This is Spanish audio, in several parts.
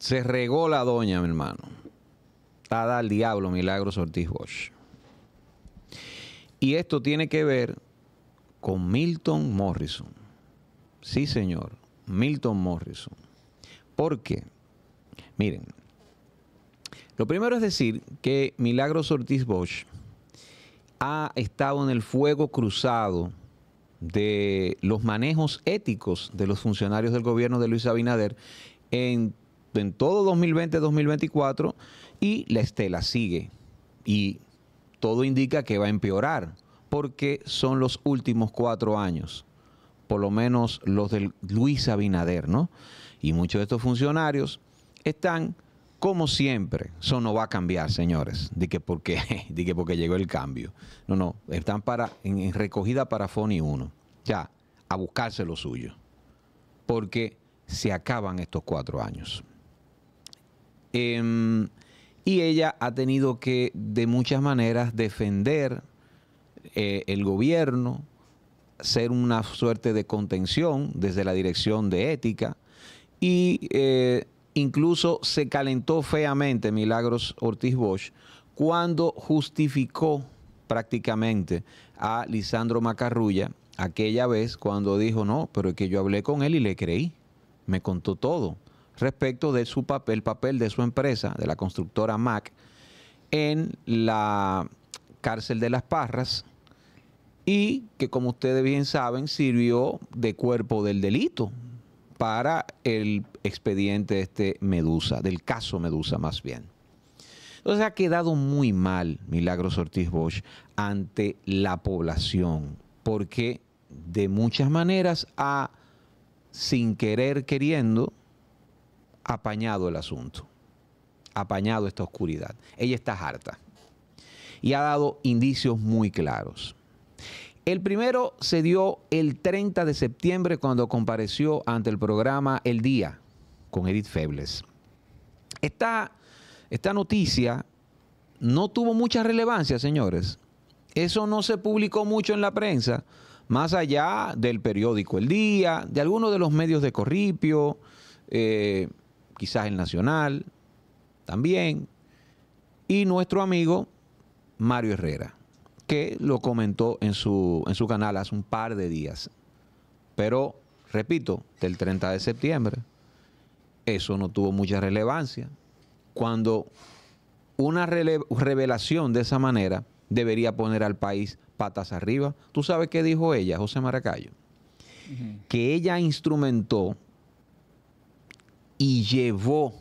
Se regó la doña, mi hermano. Tada al diablo, Milagros Ortiz Bosch. Y esto tiene que ver con Milton Morrison. Sí, señor, Milton Morrison. ¿Por qué? Miren, lo primero es decir que Milagros Ortiz Bosch ha estado en el fuego cruzado de los manejos éticos de los funcionarios del gobierno de Luis Abinader en en todo 2020-2024 y la estela sigue. Y todo indica que va a empeorar porque son los últimos cuatro años, por lo menos los de Luis Abinader, ¿no? Y muchos de estos funcionarios están como siempre, eso no va a cambiar, señores, de que porque, porque llegó el cambio. No, no, están para, en, recogida para FONI 1, ya, a buscarse lo suyo, porque se acaban estos cuatro años. Em, y ella ha tenido que, de muchas maneras, defender eh, el gobierno, ser una suerte de contención desde la dirección de ética y eh, incluso se calentó feamente Milagros Ortiz Bosch cuando justificó prácticamente a Lisandro Macarrulla aquella vez cuando dijo, no, pero es que yo hablé con él y le creí, me contó todo respecto de su papel, papel de su empresa, de la constructora MAC, en la cárcel de las Parras y que como ustedes bien saben sirvió de cuerpo del delito para el expediente este Medusa, del caso Medusa más bien. Entonces ha quedado muy mal Milagros Ortiz Bosch ante la población, porque de muchas maneras ha, sin querer queriendo, apañado el asunto, apañado esta oscuridad. Ella está harta y ha dado indicios muy claros. El primero se dio el 30 de septiembre cuando compareció ante el programa El Día con Edith Febles. Esta, esta noticia no tuvo mucha relevancia, señores. Eso no se publicó mucho en la prensa, más allá del periódico El Día, de algunos de los medios de Corripio, eh, quizás el Nacional, también. Y nuestro amigo Mario Herrera, que lo comentó en su, en su canal hace un par de días. Pero, repito, del 30 de septiembre, eso no tuvo mucha relevancia. Cuando una revelación de esa manera debería poner al país patas arriba. ¿Tú sabes qué dijo ella, José Maracayo? Que ella instrumentó y llevó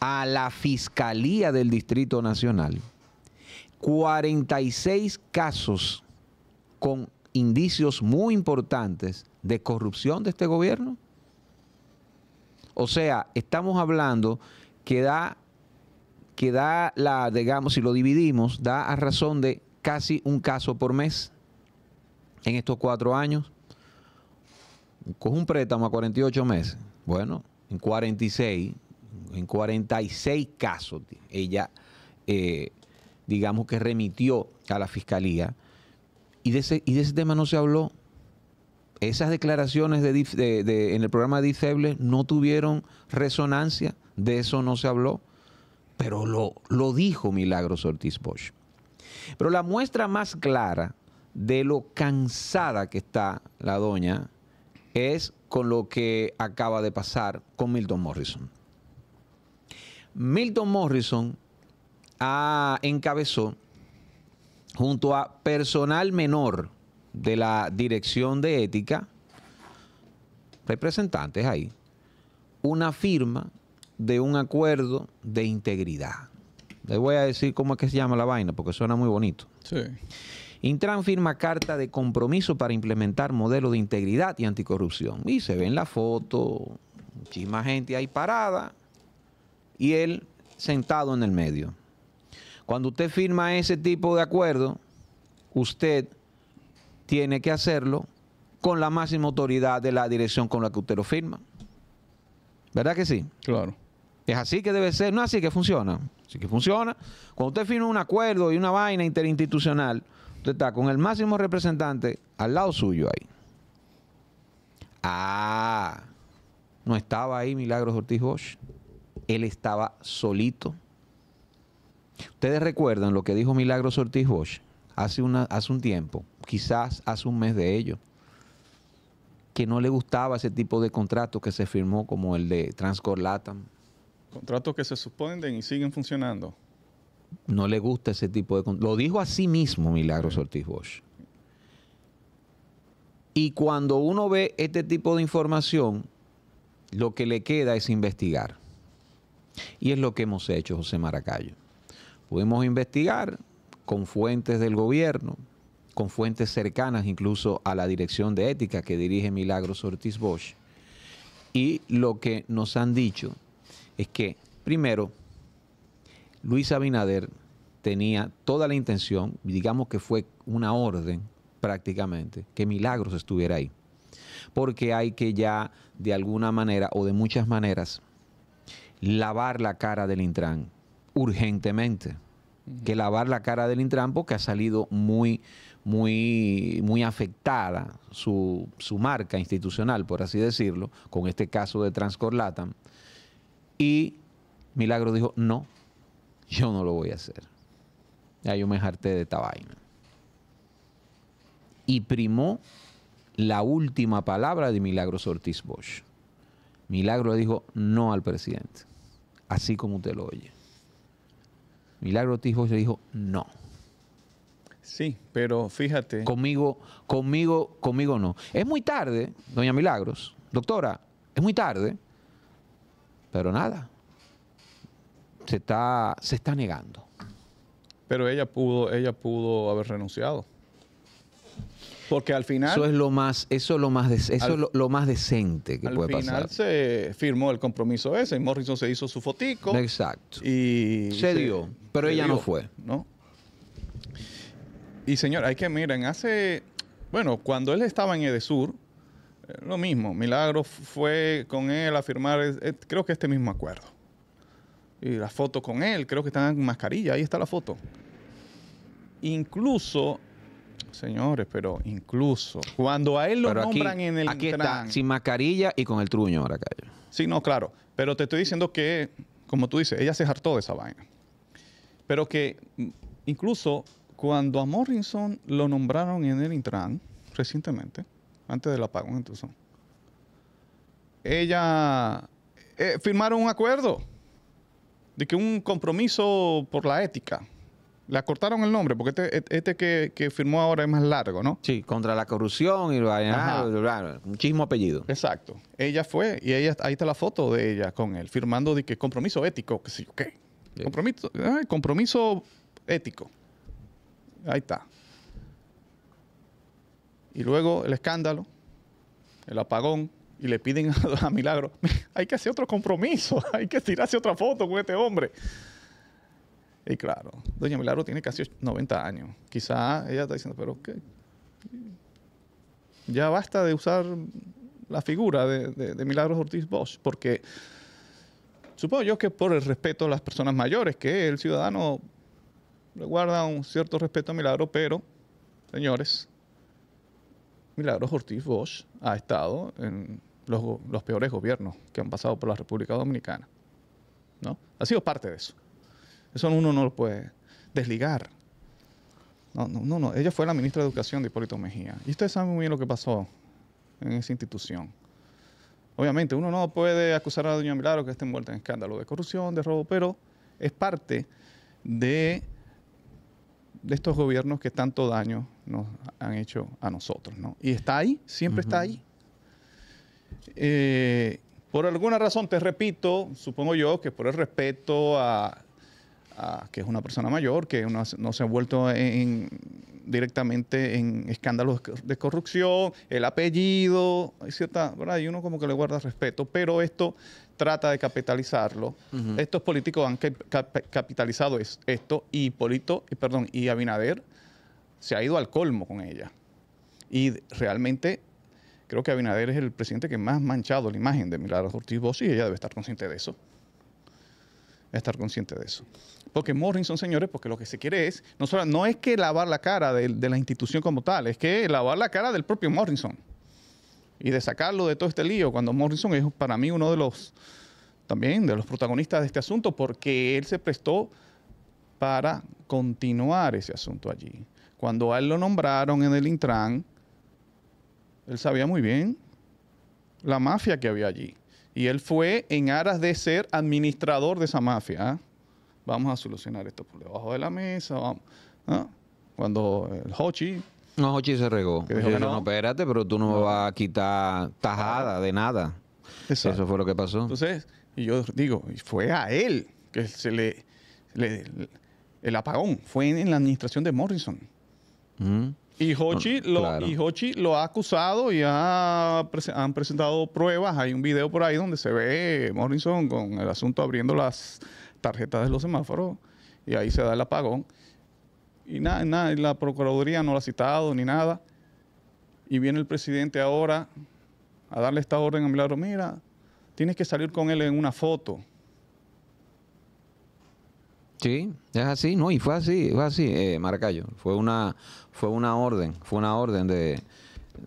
a la Fiscalía del Distrito Nacional 46 casos con indicios muy importantes de corrupción de este gobierno. O sea, estamos hablando que da, que da la, digamos, si lo dividimos, da a razón de casi un caso por mes en estos cuatro años. Con un préstamo a 48 meses. Bueno, en 46, en 46 casos, ella, eh, digamos que remitió a la fiscalía. Y de, ese, de ese tema no se habló. Esas declaraciones en el programa de Diceble no tuvieron resonancia, de eso no se habló, pero lo, lo dijo Milagros Ortiz Bosch. Pero la muestra más clara de lo cansada que está la doña es con lo que acaba de pasar con Milton Morrison. Milton Morrison ah, encabezó junto a personal menor de la Dirección de Ética, representantes ahí, una firma de un acuerdo de integridad. Les voy a decir cómo es que se llama la vaina, porque suena muy bonito. Sí. Intran firma carta de compromiso para implementar modelo de integridad y anticorrupción. Y se ve en la foto, muchísima gente ahí parada y él sentado en el medio. Cuando usted firma ese tipo de acuerdo, usted tiene que hacerlo con la máxima autoridad de la dirección con la que usted lo firma. ¿Verdad que sí? Claro. Es así que debe ser, no así que funciona. Así que funciona. Cuando usted firma un acuerdo y una vaina interinstitucional, Usted está con el máximo representante al lado suyo ahí. Ah, no estaba ahí Milagros Ortiz Bosch. Él estaba solito. Ustedes recuerdan lo que dijo Milagros Ortiz Bosch hace, una, hace un tiempo, quizás hace un mes de ello, que no le gustaba ese tipo de contrato que se firmó como el de Transcor Latam. Contratos que se suspenden y siguen funcionando no le gusta ese tipo de... Lo dijo a sí mismo Milagros Ortiz Bosch. Y cuando uno ve este tipo de información, lo que le queda es investigar. Y es lo que hemos hecho, José Maracayo. Pudimos investigar con fuentes del gobierno, con fuentes cercanas incluso a la dirección de ética que dirige Milagros Ortiz Bosch. Y lo que nos han dicho es que, primero, Luis Abinader tenía toda la intención, digamos que fue una orden prácticamente, que Milagros estuviera ahí. Porque hay que ya de alguna manera o de muchas maneras lavar la cara del Intran urgentemente. Que lavar la cara del Intran porque ha salido muy, muy, muy afectada su, su marca institucional, por así decirlo, con este caso de Transcorlatan. Y Milagro dijo, no, yo no lo voy a hacer. Ya yo me jarté de esta vaina. Y primó la última palabra de Milagros Ortiz Bosch. Milagro dijo no al presidente, así como usted lo oye. Milagros Ortiz Bosch le dijo no. Sí, pero fíjate. Conmigo, conmigo, conmigo no. Es muy tarde, doña Milagros. Doctora, es muy tarde. Pero nada, se está, se está negando. Pero ella pudo, ella pudo haber renunciado. Porque al final. Eso es lo más, eso lo más, eso lo, más decente que puede pasar. Al final se firmó el compromiso ese. Morrison se hizo su fotico. Exacto. Y se, dio. Pero ella no fue. ¿no? Y señor, hay que miren, hace. Bueno, cuando él estaba en Edesur, eh, lo mismo. Milagro fue con él a firmar, eh, eh, creo que este mismo acuerdo y la foto con él, creo que están en mascarilla, ahí está la foto. Incluso, señores, pero incluso, cuando a él lo nombran en el Intran sin mascarilla y con el truño ahora, callo. Sí, no, claro, pero te estoy diciendo que, como tú dices, ella se hartó de esa vaina. Pero que incluso cuando a Morrison lo nombraron en el Intran recientemente, antes del apagón, entonces, ella eh, firmaron un acuerdo de que un compromiso por la ética. Le acortaron el nombre, porque este, este, este que, firmó ahora es más largo, ¿no? Sí, contra la corrupción y lo un chismo apellido. Exacto. Ella fue, y ella ahí está la foto de ella con él, firmando de que compromiso ético, qué Compromiso, compromiso ético. Ahí está. Y luego el escándalo, el apagón, y le piden a, Milagro, hay que hacer otro compromiso, hay que tirarse otra foto con este hombre. Y claro, Doña Milagro tiene casi 90 años. Quizá ella está diciendo, pero ¿qué? Ya basta de usar la figura de, de, Milagros Ortiz Bosch, porque supongo yo que por el respeto a las personas mayores, que el ciudadano le guarda un cierto respeto a Milagro, pero, señores, Milagro Ortiz Bosch ha estado en los, peores gobiernos que han pasado por la República Dominicana. ¿no? Ha sido parte de eso. Eso uno no lo puede desligar. No, no, no, Ella fue la ministra de Educación de Hipólito Mejía. Y ustedes saben muy bien lo que pasó en esa institución. Obviamente, uno no puede acusar a doña Milagro que esté envuelta en escándalo de corrupción, de robo, pero es parte de, estos gobiernos que tanto daño nos han hecho a nosotros, Y está ahí, siempre está ahí. Eh, por alguna razón, te repito, supongo yo que por el respeto a, que es una persona mayor, que no, se ha vuelto directamente en escándalos de corrupción, el apellido, hay cierta, ¿verdad? uno como que le guarda respeto, pero esto trata de capitalizarlo. Estos políticos han capitalizado esto y perdón, y Abinader se ha ido al colmo con ella. Y realmente Creo que Abinader es el presidente que más ha manchado la imagen de Milagros Ortiz Bosch y ella debe estar consciente de eso. Debe estar consciente de eso. Porque Morrison, señores, porque lo que se quiere es, no, solo, no es que lavar la cara de, la institución como tal, es que lavar la cara del propio Morrison y de sacarlo de todo este lío, cuando Morrison es para mí uno de los, también de los protagonistas de este asunto, porque él se prestó para continuar ese asunto allí. Cuando a él lo nombraron en el Intran, él sabía muy bien la mafia que había allí. Y él fue en aras de ser administrador de esa mafia. ¿ah? Vamos a solucionar esto por debajo de la mesa. ¿ah? Cuando el Hochi. No, Hochi se regó. no. espérate, pero tú no, vas a quitar tajada de nada. Eso fue lo que pasó. Entonces, y yo digo, fue a él que se le, el apagón. Fue en, la administración de Morrison. Mm. Y Hochi, ah, lo, lo ha acusado y han presentado pruebas. Hay un video por ahí donde se ve Morrison con el asunto abriendo las tarjetas de los semáforos y ahí se da el apagón. Y nada, la Procuraduría no lo ha citado ni nada. Y viene el presidente ahora a darle esta orden a Milagro, mira, tienes que salir con él en una foto. Sí, es así, no, y fue así, fue así, eh, Fue una, fue una orden, fue una orden de,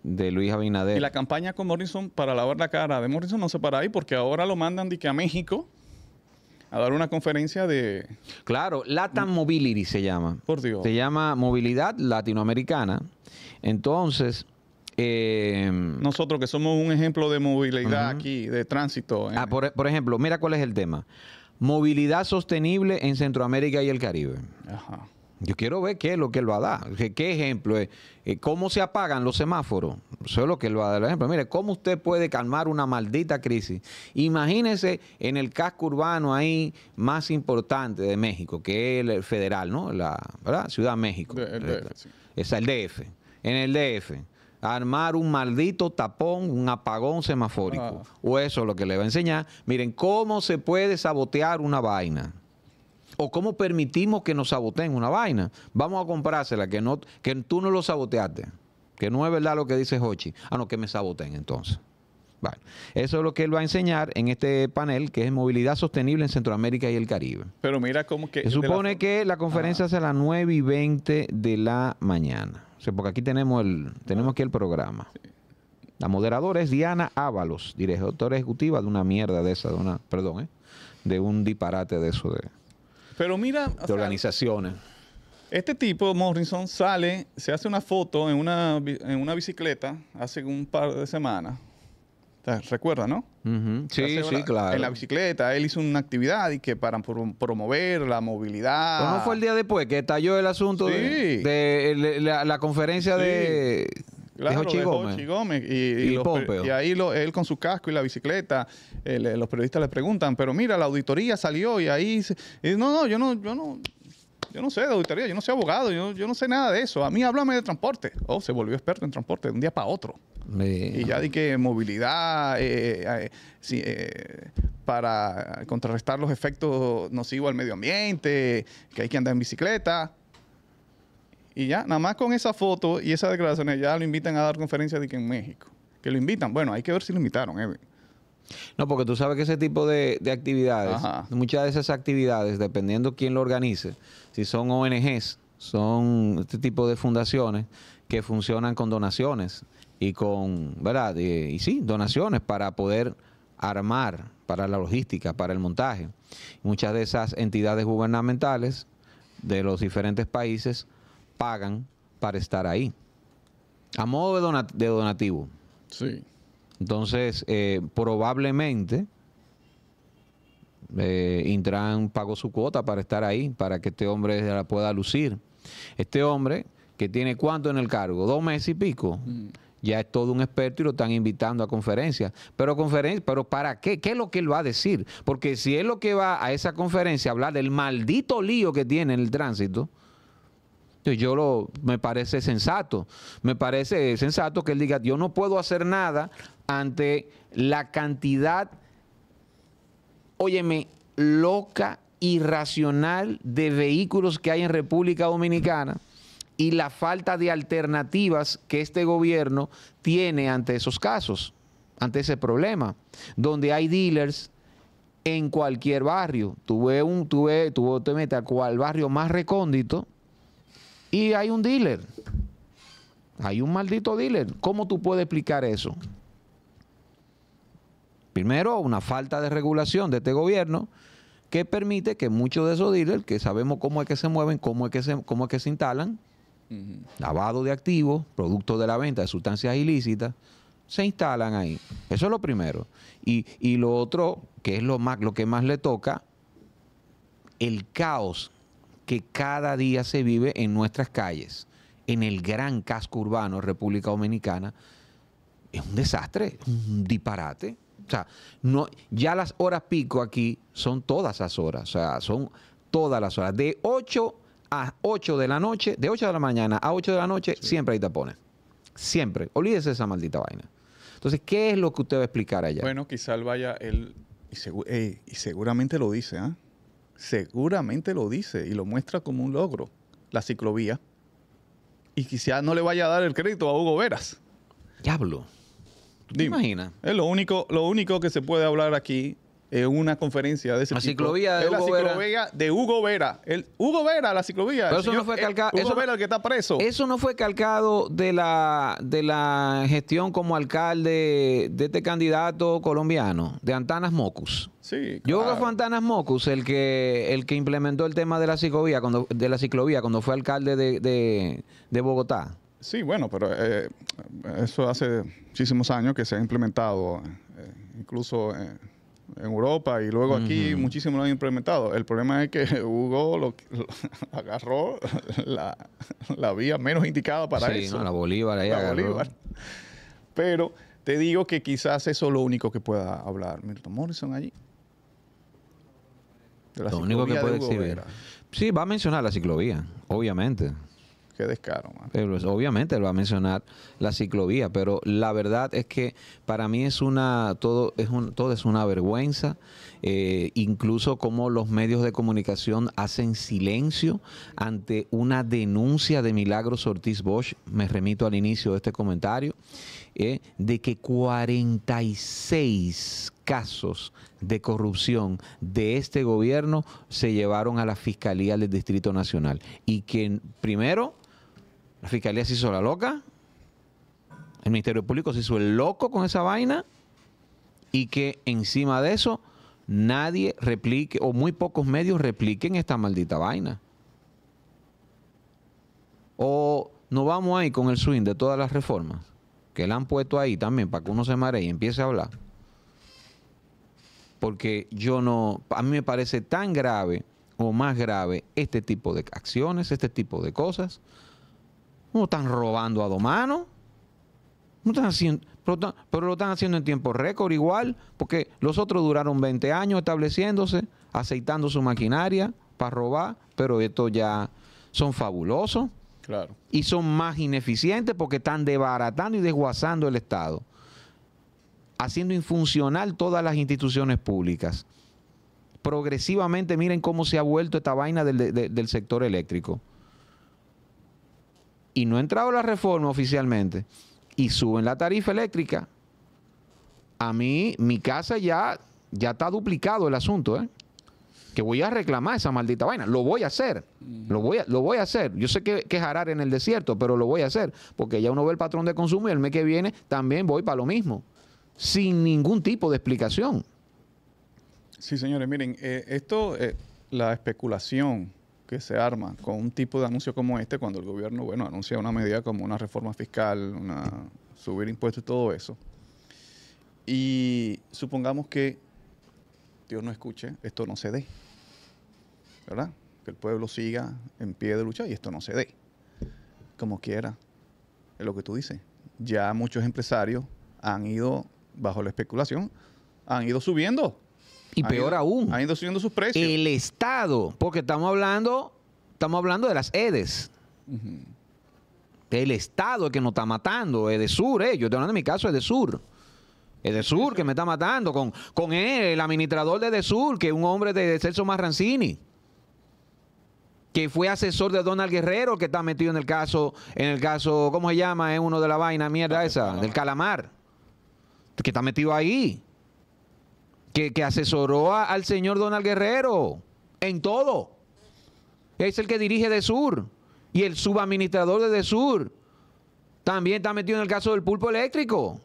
de Luis Abinader. Y la campaña con Morrison para lavar la cara de Morrison no se para ahí porque ahora lo mandan de que a México a dar una conferencia de... Claro, Latin Mobility se llama. Por Dios. Se llama Movilidad Latinoamericana. Entonces... Em, Nosotros que somos un ejemplo de movilidad aquí, de tránsito. Ah, por ejemplo, mira cuál es el tema movilidad sostenible en Centroamérica y el Caribe. Yo quiero ver qué es lo que él va a dar. ¿Qué ejemplo es? Eh, ¿Cómo se apagan los semáforos? Eso es lo que él va a dar el ejemplo. Mire, ¿cómo usted puede calmar una maldita crisis? Imagínese en el casco urbano ahí más importante de México, que es el federal, ¿no? La Ciudad de México. El Es el DF. En el DF armar un maldito tapón, un apagón semafórico. Ah. O eso es lo que le va a enseñar. Miren, cómo se puede sabotear una vaina. O cómo permitimos que nos saboteen una vaina. Vamos a comprársela, que, no, que tú no lo saboteaste. Que no es verdad lo que dice Hochi. Ah, no, que me saboteen entonces. Bueno, eso es lo que él va a enseñar en este panel, que es movilidad sostenible en Centroamérica y el Caribe. Pero mira cómo que... supone que la conferencia ah. es a las 9 y 20 de la mañana porque aquí tenemos el tenemos aquí el programa. La moderadora es Diana Ábalos, directora ejecutiva de una mierda de esa, de una, perdón, ¿eh? de un disparate de eso de, Pero mira, organizaciones. este tipo, Morrison, sale, se hace una foto en una, en una bicicleta hace un par de semanas Recuerda, ¿no? Sí, sí, claro. En la bicicleta, él hizo una actividad y que para promover la movilidad. ¿Cómo fue el día después que estalló el asunto de, la, conferencia de, claro, de Gómez? Y, ahí él con su casco y la bicicleta, eh, los periodistas le preguntan, pero mira, la auditoría salió y ahí, no, yo no, yo no, yo no sé de yo no soy abogado, yo, yo no sé nada de eso. A mí háblame de transporte. Oh, se volvió experto en transporte de un día para otro. Y ya di que movilidad, eh, eh, eh, para contrarrestar los efectos nocivos al medio ambiente, que hay que andar en bicicleta. Y ya, nada más con esa foto y esas declaraciones, ya lo invitan a dar conferencias de que en México. Que lo invitan, bueno, hay que ver si lo invitaron, eh. No, porque tú sabes que ese tipo de, actividades, muchas de esas actividades, dependiendo quién lo organice, si son ONGs, son este tipo de fundaciones que funcionan con donaciones y con, ¿verdad? Eh, y, sí, donaciones para poder armar, para la logística, para el montaje. Muchas de esas entidades gubernamentales de los diferentes países pagan para estar ahí. A modo de, de donativo. Sí. Entonces, eh, probablemente eh, Intran pagó su cuota para estar ahí, para que este hombre la pueda lucir. Este hombre, que tiene cuánto en el cargo, dos meses y pico, mm. ya es todo un experto y lo están invitando a conferencias. Pero, conferencia, pero ¿para qué? ¿Qué es lo que él va a decir? Porque si es lo que va a esa conferencia a hablar del maldito lío que tiene en el tránsito, yo lo, me parece sensato, me parece sensato que él diga, yo no puedo hacer nada ante la cantidad, óyeme, loca, irracional de vehículos que hay en República Dominicana y la falta de alternativas que este gobierno tiene ante esos casos, ante ese problema, donde hay dealers en cualquier barrio. Tuve un, tuve, tuve, te a cual barrio más recóndito y hay un dealer. Hay un maldito dealer. ¿Cómo tú puedes explicar eso? Primero, una falta de regulación de este gobierno que permite que muchos de esos dealers, que sabemos cómo es que se mueven, cómo es que se, que se instalan, lavado de activos, producto de la venta de sustancias ilícitas, se instalan ahí. Eso es lo primero. Y, y lo otro, que es lo, más, lo que más le toca, el caos que cada día se vive en nuestras calles, en el gran casco urbano República Dominicana, es un desastre, un disparate. O sea, no, ya las horas pico aquí son todas las horas, o sea, son todas las horas. De 8 a 8 de la noche, de 8 de la mañana a 8 de la noche, siempre siempre te tapones. Siempre. Olvídese esa maldita vaina. Entonces, ¿qué es lo que usted va a explicar allá? Bueno, quizás vaya, él, y, seguramente lo dice, ¿ah? seguramente lo dice y lo muestra como un logro, la ciclovía. Y quizás no le vaya a dar el crédito a Hugo Veras. Diablo. ¿Tú te Es lo único, lo único que se puede hablar aquí en una conferencia de ese la Ciclovía de Hugo la ciclovía Vera. de Hugo Vera. El, Hugo Vera, la ciclovía. Eh, eso no fue calcado. Vera, el que está preso. Eso no fue calcado de la, de la gestión como alcalde de este candidato colombiano, de Antanas Mocus. Sí, Yo creo que fue Antanas Mocus el que, el que implementó el tema de la ciclovía cuando, de la ciclovía cuando fue alcalde de, Bogotá. Sí, bueno, pero eh, eso hace muchísimos años que se ha implementado, eh, incluso en Europa y luego aquí muchísimo lo han implementado. El problema es que Hugo lo, agarró la, vía menos indicada para eso. la Bolívar Pero te digo que quizás eso es lo único que pueda hablar Milton Morrison allí. lo único que puede exhibir. Sí, va a mencionar la ciclovía, obviamente. Qué descaro, obviamente lo va a mencionar la ciclovía, pero la verdad es que para mí es una, todo es, un, todo es una vergüenza, eh, incluso como los medios de comunicación hacen silencio ante una denuncia de Milagros Ortiz Bosch, me remito al inicio de este comentario, eh, de que 46 casos de corrupción de este gobierno se llevaron a la Fiscalía del Distrito Nacional y que primero la fiscalía se hizo la loca. El Ministerio Público se hizo el loco con esa vaina. Y que encima de eso nadie replique o muy pocos medios repliquen esta maldita vaina. O no vamos ahí con el swing de todas las reformas que la han puesto ahí también para que uno se maree y empiece a hablar. Porque yo no, a mí me parece tan grave o más grave este tipo de acciones, este tipo de cosas, no están robando a domano. No haciendo, pero, lo están haciendo en tiempo récord igual, porque los otros duraron 20 años estableciéndose, aceitando su maquinaria para robar, pero estos ya son fabulosos. Claro. Y son más ineficientes porque están desbaratando y desguazando el Estado, haciendo infuncional todas las instituciones públicas progresivamente miren cómo se ha vuelto esta vaina del sector eléctrico y no ha entrado la reforma oficialmente y suben la tarifa eléctrica, a mí, mi casa ya, ya está duplicado el asunto, ¿eh? Que voy a reclamar esa maldita vaina. Lo voy a hacer. Lo voy a, lo voy a hacer. Yo sé que, quejarar en el desierto, pero lo voy a hacer. Porque ya uno ve el patrón de consumo y el mes que viene también voy para lo mismo. Sin ningún tipo de explicación. Sí, señores, miren, eh, esto, es eh, la especulación que se arma con un tipo de anuncio como este, cuando el gobierno, bueno, anuncia una medida como una reforma fiscal, una, subir impuestos y todo eso, y supongamos que Dios no escuche, esto no se dé, ¿verdad? Que el pueblo siga en pie de lucha y esto no se dé, como quiera, es lo que tú dices. Ya muchos empresarios han ido, bajo la especulación, han ido subiendo y peor aún, sus precios. El Estado, porque estamos hablando, estamos hablando de las EDES. El Estado es que nos está matando, EDESUR, eh. yo estoy hablando de mi caso, EDESUR. EDESUR sur que me está matando, con, con él, el administrador de sur, que es un hombre de, de Celso Marrancini que fue asesor de Donald Guerrero, que está metido en el caso, en el caso, ¿cómo se llama? Es uno de la vaina mierda esa, del calamar, que está metido ahí que, asesoró al señor Donald Guerrero en todo. Es el que dirige de Sur y el subadministrador de Desur también está metido en el caso del pulpo eléctrico.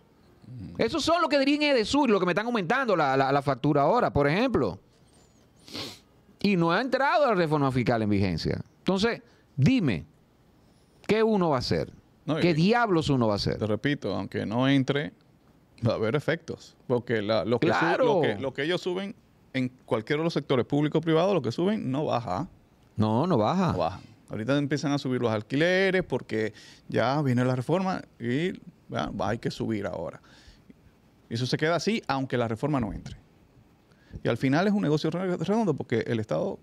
Esos son los que dirigen sur los que me están aumentando la, factura ahora, por ejemplo. Y no ha entrado la reforma fiscal en vigencia. Entonces, dime, ¿qué uno va a hacer? ¿Qué diablos uno va a hacer? Te repito, aunque no entre, Va a haber efectos, porque lo, que ellos suben en cualquiera de los sectores, público o privado, lo que suben no baja. No, no baja. No baja. Ahorita empiezan a subir los alquileres porque ya viene la reforma y hay que subir ahora. y Eso se queda así, aunque la reforma no entre. Y al final es un negocio redondo porque el Estado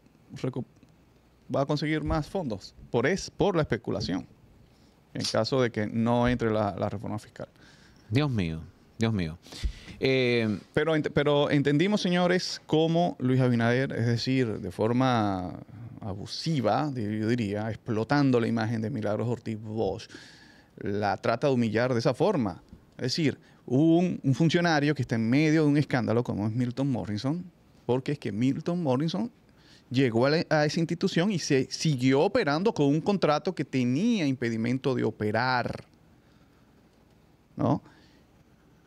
va a conseguir más fondos por, es, por la especulación, en caso de que no entre la reforma fiscal. Dios mío. Dios mío. Eh, pero, pero entendimos, señores, cómo Luis Abinader, es decir, de forma abusiva, yo diría, explotando la imagen de Milagros Ortiz Bosch, la trata de humillar de esa forma. Es decir, un, un funcionario que está en medio de un escándalo como es Milton Morrison, porque es que Milton Morrison llegó a, a, esa institución y se siguió operando con un contrato que tenía impedimento de operar. ¿No?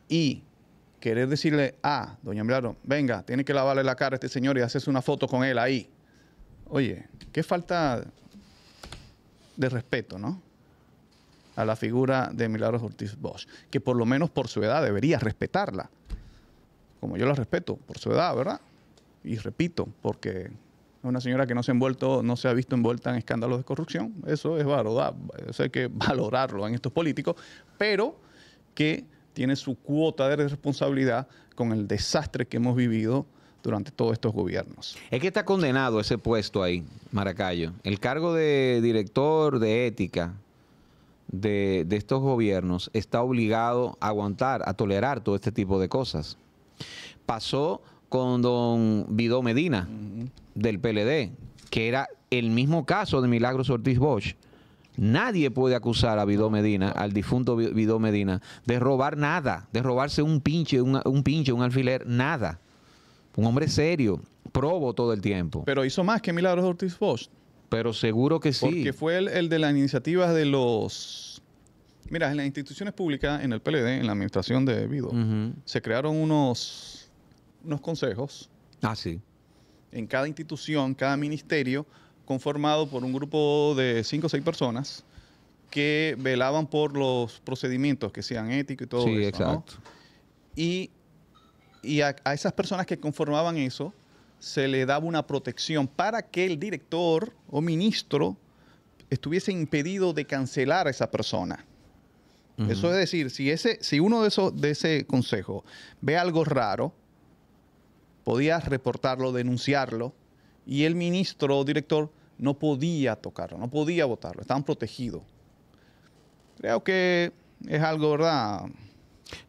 y querer decirle a ah, doña Milagro, venga, tiene que lavarle la cara a este señor y hacerse una foto con él ahí. Oye, qué falta de respeto, ¿no? A la figura de Milagros Ortiz Bosch, que por lo menos por su edad debería respetarla, como yo la respeto, por su edad, ¿verdad? Y repito, porque es una señora que no se, ha envuelto, no se ha visto envuelta en escándalos de corrupción, eso es verdad, eso hay que valorarlo en estos políticos, pero que tiene su cuota de responsabilidad con el desastre que hemos vivido durante todos estos gobiernos. Es que está condenado ese puesto ahí, Maracayo. El cargo de director de ética de, estos gobiernos está obligado a aguantar, a tolerar todo este tipo de cosas. Pasó con don Vidó Medina, del PLD, que era el mismo caso de Milagros Ortiz Bosch Nadie puede acusar a Vidó Medina, al difunto Vidó Medina, de robar nada, de robarse un pinche, un, pinche, alfiler, nada. Un hombre serio, probo todo el tiempo. Pero hizo más que Milagros Ortiz Bosch. Pero seguro que sí. Porque fue el, de las iniciativas de los... Mira, en las instituciones públicas, en el PLD, en la administración de Vidó, se crearon unos, unos consejos. Ah, sí. En cada institución, cada ministerio, conformado por un grupo de cinco o seis personas que velaban por los procedimientos que sean éticos y todo eso. Sí, exacto. Y, a, esas personas que conformaban eso se le daba una protección para que el director o ministro estuviese impedido de cancelar a esa persona. Eso es decir, si, ese, si uno de, esos, de ese consejo ve algo raro, podía reportarlo, denunciarlo, y el ministro o director no podía tocarlo, no podía votarlo, estaban protegidos. Creo que es algo, ¿verdad?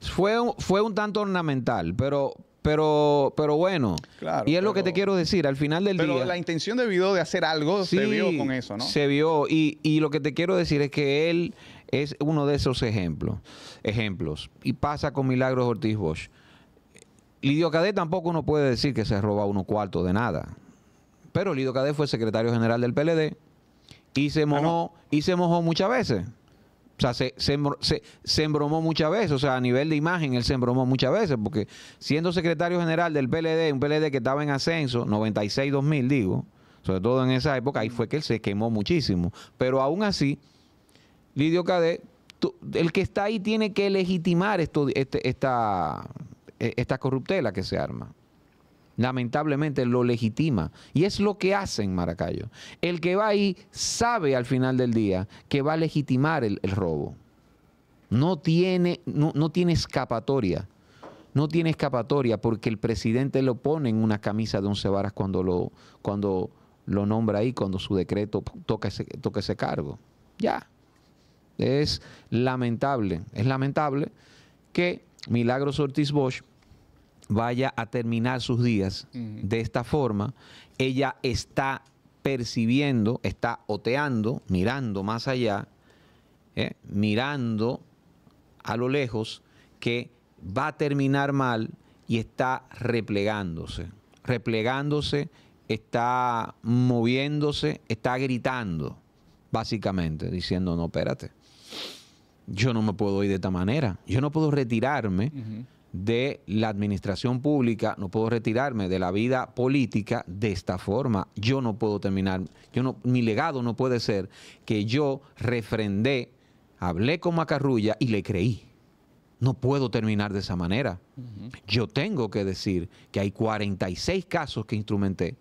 Fue un, fue un tanto ornamental, pero, pero, pero bueno. Claro, y es lo que te quiero decir, al final del día. Pero la intención de Vidó de hacer algo se vio con eso, ¿no? Se vio. Y, y lo que te quiero decir es que él es uno de esos ejemplos. ejemplos. Y pasa con Milagros Ortiz Bosch. Lidio Cadet tampoco no puede decir que se roba unos cuartos de nada. Pero Lidio Cadet fue secretario general del PLD y se ah, mojó, y se mojó muchas veces. O sea, se, embromó muchas veces, o sea, a nivel de imagen él se embromó muchas veces, porque siendo secretario general del PLD, un PLD que estaba en ascenso, 96-2000 digo, sobre todo en esa época, ahí fue que él se quemó muchísimo. Pero aún así, Lidio Cadet, el que está ahí tiene que legitimar esto, este, e, esta corruptela que se arma lamentablemente lo legitima. Y es lo que hacen en Maracayo. El que va ahí sabe al final del día que va a legitimar el, robo. No tiene, no, tiene escapatoria. No tiene escapatoria porque el presidente lo pone en una camisa de once varas cuando lo, cuando lo nombra ahí, cuando su decreto toca ese, toca ese cargo. Ya. Es lamentable, es lamentable que Milagros Ortiz Bosch vaya a terminar sus días de esta forma, ella está percibiendo, está oteando, mirando más allá, ¿eh? mirando a lo lejos que va a terminar mal y está replegándose, replegándose, está moviéndose, está gritando, básicamente, diciendo, no, espérate, yo no me puedo ir de esta manera, yo no puedo retirarme de la administración pública, no puedo retirarme de la vida política de esta forma. Yo no puedo terminar, yo no, mi legado no puede ser que yo refrendé, hablé con Macarrulla y le creí. No puedo terminar de esa manera. Yo tengo que decir que hay 46 casos que instrumenté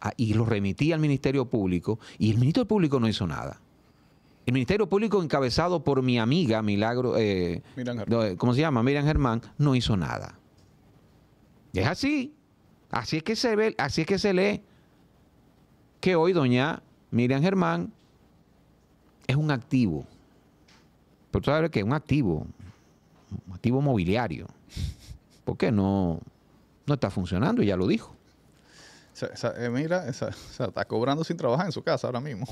ah, y los remití al Ministerio Público y el Ministerio Público no hizo nada. El Ministerio Público encabezado por mi amiga Milagro, eh, eh, ¿cómo se llama? Miriam Germán, no hizo nada. Es así. Así es que se ve, así es que se lee que hoy doña Miriam Germán es un activo. Pero tú sabes que es un activo, un activo mobiliario. ¿Por qué no, no está funcionando? ya lo dijo. Eh, mira, está cobrando sin trabajar en su casa ahora mismo.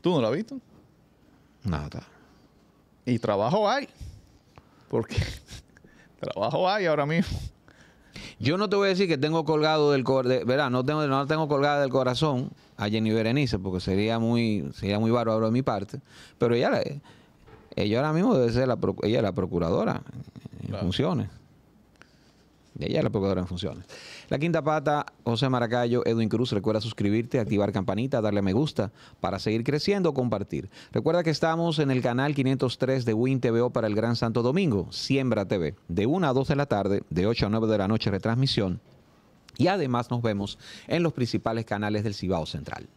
¿Tú no la has visto? Nada. Y trabajo hay. Porque trabajo hay ahora mismo. Yo no te voy a decir que tengo colgado del corazón, No tengo, no tengo colgada del corazón a Jenny Berenice, porque sería muy, sería muy bárbaro de mi parte. Pero ella, ella ahora mismo debe ser la, ella la procuradora en funciones. Ella la procuradora en funciones. La quinta pata, José Maracayo, Edwin Cruz. Recuerda suscribirte, activar campanita, darle me gusta para seguir creciendo, compartir. Recuerda que estamos en el canal 503 de Win TVO para el Gran Santo Domingo, Siembra TV, de 1 a 2 de la tarde, de 8 a 9 de la noche, retransmisión. Y además nos vemos en los principales canales del Cibao Central.